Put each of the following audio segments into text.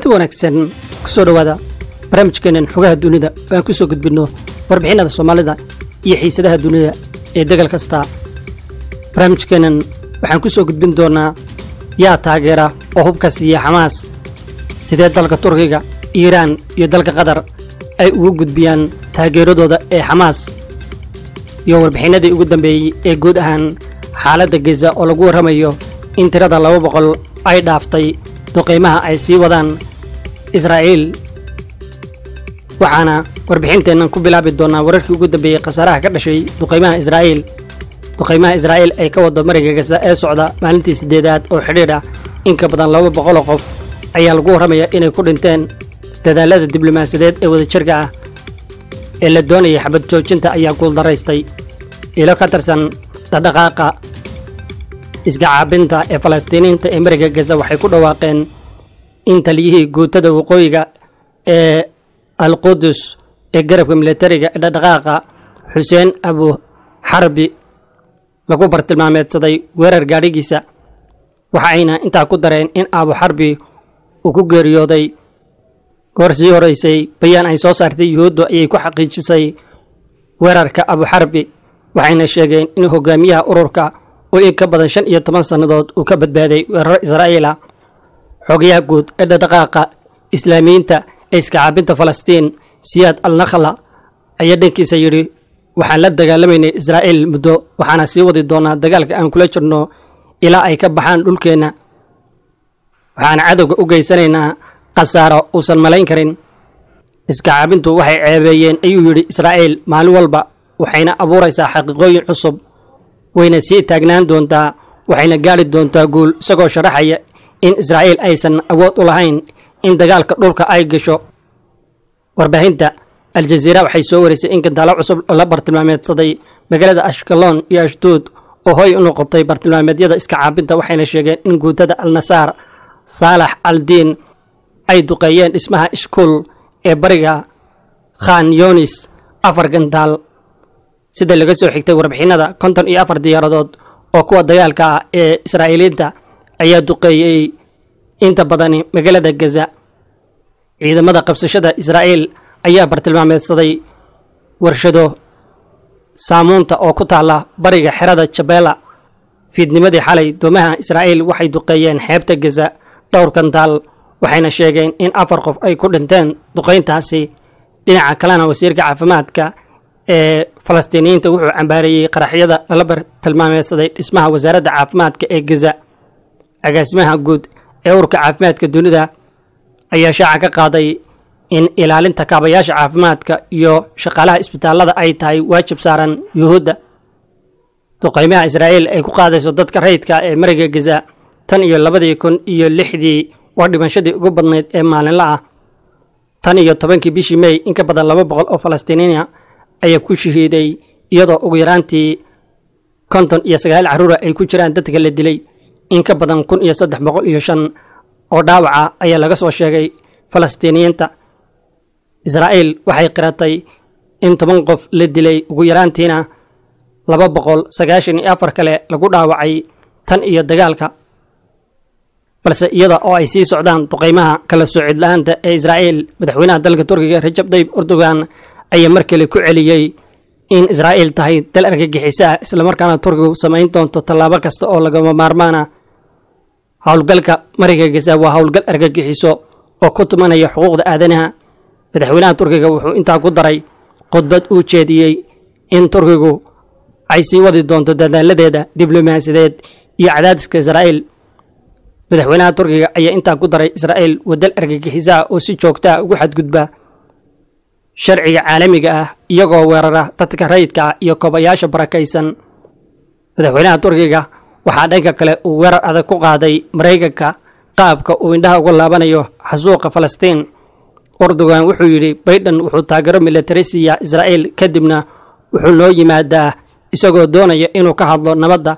kulanti wanaagsan kusoo dhowaada barnaamijkeennan xogaha dunida oo aan ku soo gudbinno warbixinnada soomaalida iyo xiisadaha dunida ee degal kasta barnaamijkeennan waxaan ku soo gudbin doonaa yaa taageera oo hubka siiya xamaas sidee dalka turkiga iiraan iyo dalka qatar ay ugu gudbiyaan taageeradooda ee xamaas iyo warbixinadii ugu dambeeyey ee guud ahaan xaaladda geza oo lagu warramayo in tirada laba boqol ay dhaaftay oo ay sii wadaan israa'iil waxaana warbixinteennan ku bilaabi doonaa wararkii ugu dambeeyey khasaaraha ka dhashay duqaymaha israa'iil duqaymaha israa'iil ay ka wado mariga gaza ee socda maalintii siddeedaad oo xidhiidh ah in ka badan laba boqoloo qof ayaa lagu warramaya inay ku dhinteen dadaallada diblomaasadeed ee wadajirka ah ee la doonayay xabad joojinta ayaa guuldaraystay ilo ka tirsan dhaqdhaqaaqa isgacaabinta ee falastiiniinta ee mariga gaza waxay ku dhawaaqeen in taliyihii guutada waqooyiga ee alqudus ee garabka milatariga ee dhadhaqaaqa xuseen abu xarbi lagu bartilmaameedsaday weerar gaadhigiisa waxaayna intaa ku dareen in abu xarbi uu ku geeriyooday goor sii horeysay bayaan ay soo saartay yuhuuddu ayay ku xaqiijisay weerarka abu xarbi waxayna sheegeen in hogaamiyaha ururka oo in ka badan shan iyo toban sannadood uu ka badbaaday weerar israa'iila ah. xogayaha guud ee dhaqdhaqaaqa islaamiyiinta ee iskacaabinta falastiin siyaad al nakhla ayaa dhankiisa yidhi waxaan la dagaalamaynay israa'iil muddo waxaana sii wadi doonaa dagaalka aan kula jirno ilaa ay ka baxaan dhulkeenna waxaana cadowga u geysanaynaa khasaaro uusan malayn karin iskacaabintu waxay ceebeeyeen ayuu yidhi israa'iil maalin walba waxayna abuuraysaa xaqiiqooyin cusub wayna sii taagnaan doontaa waxayna gaari doontaa guul isagoo sharaxaya in israa'iil aysan awood u lahayn in dagaalka dhulka ay gasho warbaahinta aljaziira waxay soo warisay in gantaalo cusub la bartilmaameedsaday magaalada ashkaloon iyo ashduud oo hoy u noqotay bartilmaameedyada iska caabinta waxayna sheegeen in guutada alnasaar saalax aldiin ay duqeeyeen dhismaha iskuul ee bariga khan yonis afar gantaal sida laga soo xigtay warbixinada konton iyo afar diyaaradood oo kuwa dagaalka ah ee israa'iiliinta ayaa duqeeyey inta badani magaalada gaza ciidamada qabsashada israa'iil ayaa bartilmaameedsaday warshado saamuunta oo ku taalla bariga xerada jabeela fiidnimadii xalay doomaha israa'iil waxay duqeeyeen xeebta gaza dhowr kantaal waxayna sheegeen in afar qof ay ku dhinteen duqayntaasi dhinaca kalena wasiirka caafimaadka ee falastiiniyiinta wuxuu cambaarayey qaraxyada lala bartilmaameysaday dhismaha wasaaradda caafimaadka ee gaza agaasimaha guud ee ururka caafimaadka dunida ayaa shaaca ka qaaday in ilaalinta kaabayaasha caafimaadka iyo shaqaalaha isbitaalada ay tahay waajib saaran yuhuudda duqeymaha israa'iil ay ku qaadayso dadka rayidka ee mariga gaza tan iyo labadii kun iyo lixdii waa dhimashadii ugu badnayd ee maalinla ah tan iyo tobankii bishii mey in ka badan laba boqol oo falastiiniina ah ayaa ku shahiiday iyadoo ugu yaraantii konton iyo sagaal carruura ay ku jiraan dadka la dilay in ka badan kun iyo saddex boqol iyo shan oo dhaawaca ayaa laga soo sheegay falastiiniyiinta israa'iil waxay qiratay in toban qof la dilay ugu yaraantiina laba boqol sagaashan iyo afar kale lagu dhaawacay tan iyo dagaalka balse iyada oo ay sii socdaan duqaymaha kala soo cidla-aanta ee israa'iil madaxweynaha dalka turkiga rajab dayib erdogan ayaa mar kale ku celiyey in israa'iil tahay dal argagixiso ah islamarkaana turkigu samayn doonto tallaabo kasta oo lagama maarmaana howlgalka mariga gaza waa howlgal argagixiso oo ku tumanaya xuquuqda aadanaha madaxweynaha turkiga wuxuu intaa ku daray khudbad uu jeediyey in turkigu ay sii wadi doonto dadaaladeeda diblomaasiyadeed iyo cadaadiska israa'iil madaxweynaha turkiga ayaa intaa ku daray israa'iil waa dal argagixisaha oo si joogtaha ugu xadgudba sharciga caalamiga ah iyagoo weerara dadka rayidka ah iyo kobayaasha barakaysan madaxweynaha turkiga waxaa dhanka kale uu weerar adag ku qaaday maraykanka qaabka uu indhaha uga laabanayo xasuuqa falastiin ordogan wuxuu yidhi baydhan wuxuu taageero milatari siiyaa israa'iil kadibna wuxuu noo yimaadaa isagoo doonaya inuu ka hadlo nabadda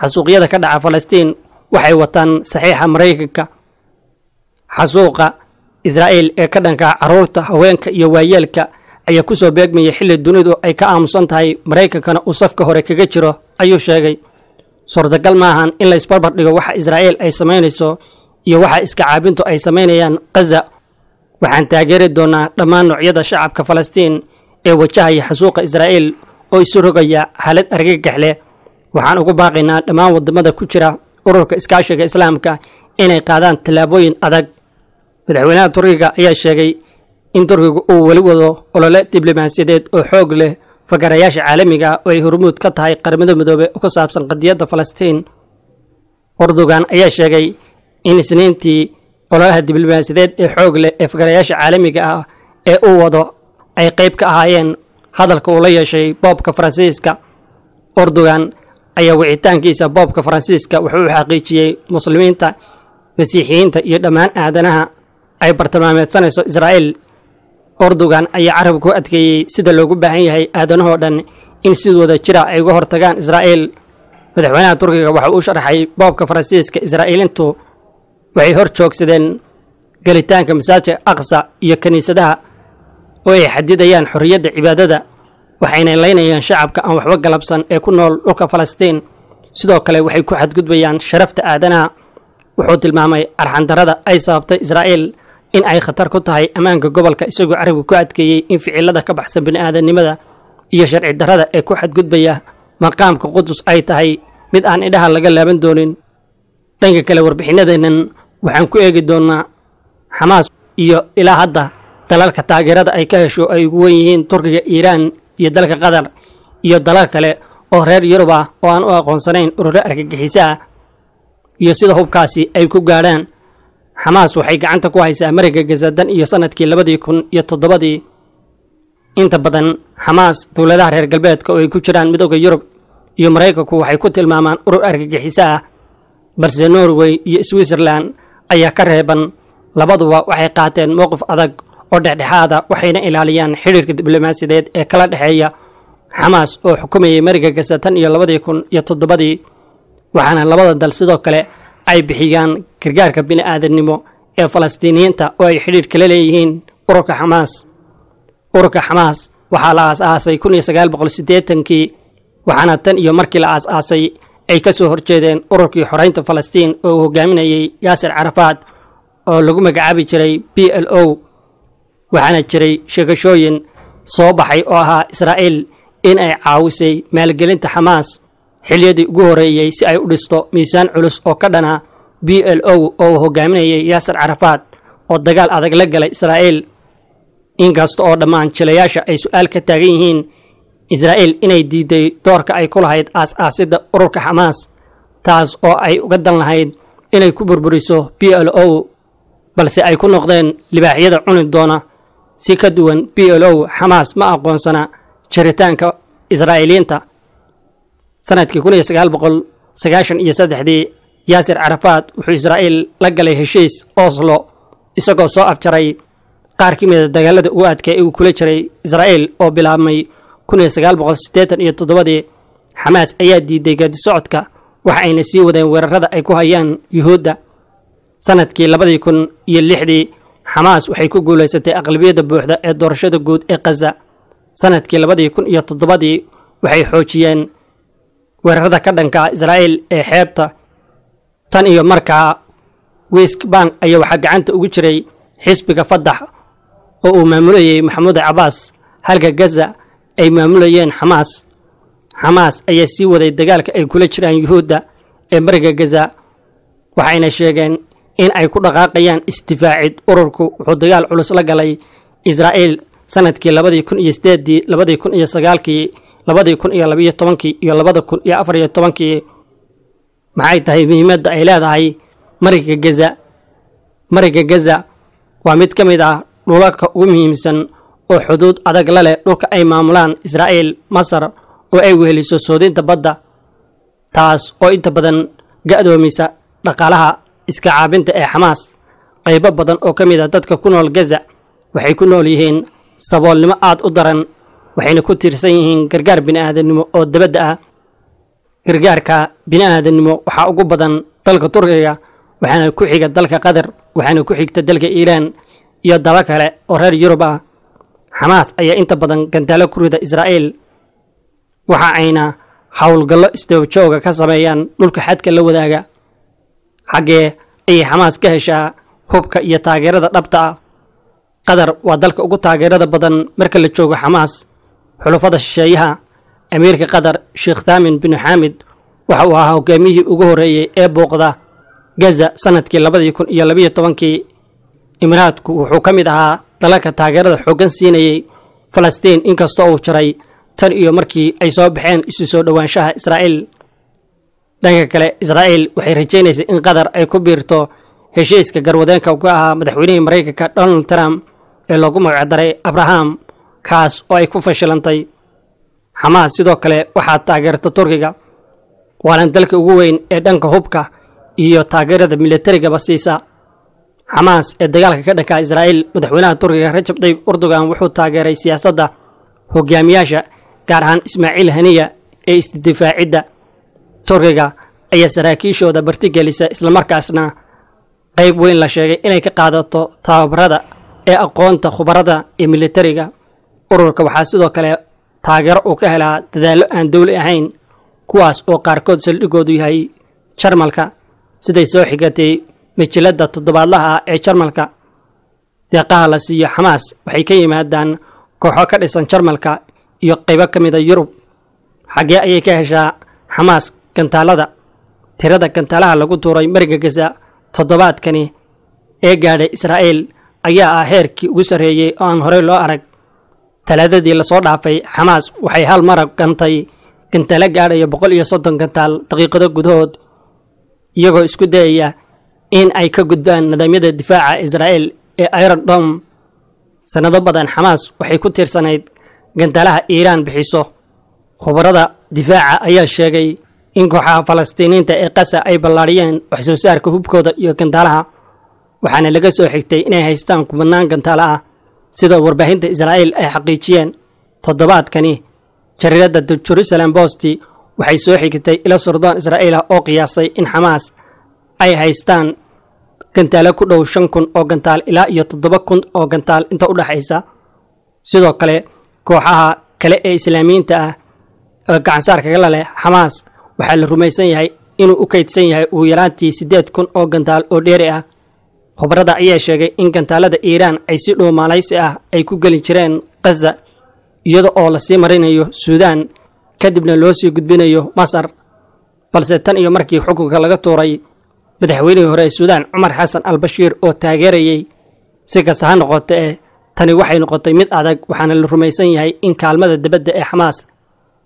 xasuuqyada ka dhaca falastiin waxay wataan saxiixa maraykanka xasuuqa israa'iil ee ka dhankaa carruurta haweenka iyo waayeelka ayaa ku soo beegmayay xilli dunidu ay ka aamusan tahay maraykankana uu safka hore kaga jiro ayuu sheegay suurtagal maahan in laysbarbar dhigo waxa israa'iil ay samaynayso iyo waxa iska caabintu ay samaynayaan khaza waxaan taageeri doonaa dhammaan noocyada shacabka falastiin ee wajahaya xasuuqa israa'iil oo isu rogaya xaalad argagax leh waxaan ugu baaqaynaa dhammaan waddamada ku jira ururka iskaashiga islaamka inay qaadaan tallaabooyin adag madaxweynaha turkiga ayaa sheegay in turkiga uu weli wado olole diblomaasiyadeed oo xoog leh fagarayaasha caalamiga ah oo ay hormuud ka tahay qaramada midoobe ku saabsan qadiyadda falastiin ordogan ayaa sheegay in isniintii ololaha diblomaasiyadeed ee xoog leh ee fakarayaasha caalamiga ah ee uu wado ay qayb ka ahaayeen hadalka uu la yeeshay boobka faransiiska ordogan ayaa wicitaankiisa boobka faransiiska wuxuu u xaqiijiyey muslimiinta masiixiyiinta iyo dhammaan aadanaha ay bartilmaameedsanayso israa'iil ordogan ayaa carabka ku adkeeyey sida loogu baahan yahay aadanahoo dhan in sid wada jira ay uga hortagaan israa'iil madaxweynaha turkiga waxa uu sharaxay boobka faransiiska israa'iilintu waxay hor joogsadeen gelitaanka masaajidka aqsa iyo kiniisadaha oo ay xadidayaan xorriyadda cibaadada waxayna laynayaan shacabka aan waxba galabsan ee ku nool dhulka falastiin sidoo kale waxay ku xadgudbayaan sharafta aadanaha wuxuu tilmaamay arxandarrada ay sababtay israa'iil in ay khatar ku tahay ammaanka gobolka isagoo carabi ku adkeeyey in ficilada ka baxsan bini bini'aadanimada iyo sharci darrada ee ku xadgudbaya maqaamka qudus ay tahay mid aan idhaha laga laaban doonin dhanka kale warbixinadeennan waxaan ku eegi doonnaa xamaas iyo ilaa hadda dalalka taageerada ay ka hesho ay ugu wen yihiin turkiga iiraan iyo dalka qatar iyo dalal kale oo reer yurub ah oo aan u aqoonsanayn ururo argagixiso iyo sida hubkaasi ay ku gaadhaan xamaas waxay gacanta ku haysaa mareyga gazadan iyo sanadkii labadii kun iyo toddobadii inta badan xamaas dowladaha reer galbeedka oo ay ku jiraan midooda yurub iyo maraykanku waxay ku tilmaamaan urur argagixiso ah balse norway iyo switzerlan ayaa ka reeban labaduba waxay qaateen mowqif adag oo dhexdhexaada waxayna ilaaliyaan xidhiirka diblomaasiyadeed ee kala dhexeeya xamaas oo xukumayay mareyga gazatan iyo labadii kun iyo toddobadii waxaana labada dal sidoo kale ay bixiyaan gargaarka bini'aadanimo ee falastiiniyiinta oo ay xidhiir kala leeyihiin ururka xamaas ururka xamaas waxaa la aas-aasay kun iyo sagaal boqol siddeetankii waxaana tan iyo markii la aas-aasay ay ka soo horjeedeen ururkii xoraynta falastiin oo uu hogaaminayay yaasir carafaad oo lagu magacaabi jiray b l o waxaana jiray sheegashooyin soo baxay oo ahaa israa'iil in ay caawisay maalgelinta xamaas xiliyadii ugu horeeyey si ay u dhisto miisaan culus oo ka dhanaa b l o oo uu hogaaminayay yaasir carafaad oo dagaal adag la galay israa'iil inkasta oo dhammaan jilayaasha ay su-aal ka taagan yihiin israa'iil inay diiday doorka ay ku lahayd aas-aasidda ururka xamaas taas oo ay uga dan lahayd inay ku burburiso b l o balse ay ku noqdeen libaaxyada cuni doona si ka duwan b l o xamaas ma aqoonsana jiritaanka israa'iiliyiinta sanadkii kun iyo sagaal boqol sagaashan iyo saddexdii yaasir carafaad wuxuu israa'iil la galay heshiis oslo isagoo soo afjaray qaar ka mida dagaalada ugu adkay uu kula jiray israa'iil oo bilaabmay kun iyo sagaal boqol siddeetan iyo toddobadii xamaas ayaa diiday gaadi socodka waxa ayna sii wadeen weerarada ay ku hayaan yuhuudda sanadkii labadii kun iyo lixdii xamaas waxay ku guulaysatay aqlabiyadda buuxda ee doorashada guud ee khaza sanadkii labadii kun iyo toddobadii waxay xoojiyeen weerarada ka dhanka israa'iil ee xeebta tan iyo markaa wisk bank ayaa waxaa gacanta ugu jiray xisbiga fadax oo uu maamulayay maxamuud cabaas halka gaza ay maamulayeen xamaas xamaas ayaa sii waday dagaalka ay kula jiraan yuhuudda ee bariga gaza waxayna sheegeen in ay ku dhaqaaqayaan isdifaacid ururku wuxuu dagaal culus la galay israa'iil sannadkii labadii kun iyo sideeddii labadii kun iyo sagaalkii labadii kun iyo labaiyo tobankii iyo labada kun iyo afar iyo tobankii maxay tahay muhiimadda ay leedahay mariga gaza mariga gaza waa mid ka mid ah dhulalka ugu muhiimsan oo xuduud adag la leh dhulka ay maamulaan israa'iil masar oo ay weheliso soodinta badda taas oo inta badan ga'doomisa dhaqaalaha iska caabinta ee xamaas qaybo badan oo ka mid ah dadka ku nool gaza waxay ku nool yihiin saboolnimo aad u daran waxayna ku tiirsan yihiin gargaar bini'aadamnimo oo dabadda ah gargaarka bini bini'aadamnimo waxaa ugu badan dalka turkiga waxaana ku xiga dalka qatar waxaana ku xigta dalka iiraan iyo daba kale oo reer yurub ah xamaas ayaa inta badan gantaalo ku rida israa'iil waxa ayna howlgallo isdawjooga ka sameeyaan dhulka xadka la wadaaga xaggee ayay xamaas ka heshaa hubka iyo taageerada dhabta ah qatar waa dalka ugu taageerada badan marka la joogo xamaas xulufada shisheeyaha amiirka qatar sheekh taamin bin xaamid waxa uu ahaa hogaamiyihii ugu horreeyey ee booqda gaza sannadkii labadii kun iyo labiyo tobankii imiraadku wuxuu ka mid ahaa dalalka taageerada xooggan siinayay falastiin inkasta uu jaray tan iyo markii ay soo baxeen isu soo dhowaanshaha israa'iil dhanka kale israa'iil waxay rajaynaysay in qatar ay ku biirto heshiiska garwadeenka uga ahaa madaxweynihii maraykanka donald trump ee loogu magacdaray abraham kaas oo ay ku fashilantay xamaas sidoo kale waxaad taageerta turkiga waana dalka ugu weyn ee dhanka hubka iyo taageerada milatarigaba siisa xamaas ee dagaalka ka dhankaa israa'iil madaxweynaha turkiga rajab dayib urdogan wuxuu taageeray siyaasadda hogaamiyaasha gaar ahaan ismaaciil haniya ee isdifaacidda turkiga ayaa saraakiishooda bartigelisa islamarkaasna qayb weyn la sheegay inay ka qaadato tababarada ee aqoonta khubarada ee militariga ururka waxaa sidoo kale taageero uu ka helaa dadaallo aan dawli ahayn kuwaas oo qaarkood saldhigoodu yahay jarmalka siday soo xigatay majalladda toddobaadlaha ah ee jarmalka deeqaha la siiyo xamaas waxay ka yimaadaan kooxo ka dhisan jarmalka iyo qaybo ka mida ah yurub xaggee ayay ka heshaa xamaas gantaalada tirada gantaalaha lagu tuuray mariga gaza toddobaadkani ee gaadhay israa'iil ayaa ah heerkii ugu sarreeyey oo aan horey loo arag talaadadii lasoo dhaafay xamaas waxay hal mara gantay gantaalo gaadhaya boqol iyo soddon gantaal daqiiqado gudahood iyagoo isku dayaya in ay ka gudbaan nidaamyada difaaca israa'el ee iron dom sannado badan xamaas waxay ku tiirsanayd gantaalaha iiraan bixiso khubarada difaaca ayaa sheegay in kooxaha falastiiniinta ee qasa ay ballaadhiyeen wax soo saarka hubkooda iyo gantaalaha waxaana laga soo xigtay inay haystaan kumadnaan gantaala ah sida warbaahinta israa'iil ay xaqiijiyeen toddobaadkani jariiradda jerusalem bosti waxay soo xigtay ilo sordoon israa'iil ah oo qiyaasay in xamaas ay haystaan gantaalo ku dhow shan kun oo gantaal ilaa iyo toddoba kun oo gantaal inta u dhexaysa sidoo kale kooxaha kale ee islaamiyiinta ah ee gacansaarkagala leh xamaas waxaa la rumaysan yahay inuu u kaydsan yahay ugu yaraantii siddeed kun oo gantaal oo dheeri ah khubarada ayaa sheegay in gantaalada iiraan ay si dhow maalaysi ah ay ku geli jireen khaza iyada oo lasii marinayo suudaan kadibna loo sii gudbinayo masar balse tan iyo markii xukunka laga tuuray madaxweynihii hore ee suudaan cumar xasan albashiir oo taageerayay si kasta ha noqotee eh, tani waxay noqotay mid adag waxaana la rumaysan yahay in kaalmada dibadda ee xamaas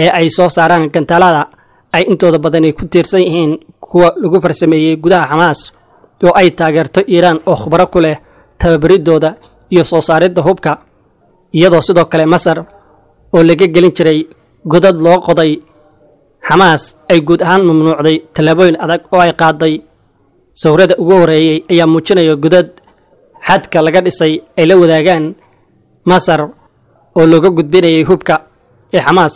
ee ay soo saaraan gantaalada ay intooda badani ku tiirsan yihiin kuwa lagu farsameeyey gudaha xamaas oo ay taageerto iiraan oo khubaro ku leh tababariddooda iyo soo saaridda hubka iyadoo sidoo kale masar oo laga gelin jiray godad loo qoday xamaas ay guud ahaan mamnuucday tallaabooyin adag oo ay qaaday sawirada ugu horreeyey ayaa muujinaya godad xadka laga dhisay ay la wadaagaan masar oo looga gudbinayay hubka ee xamaas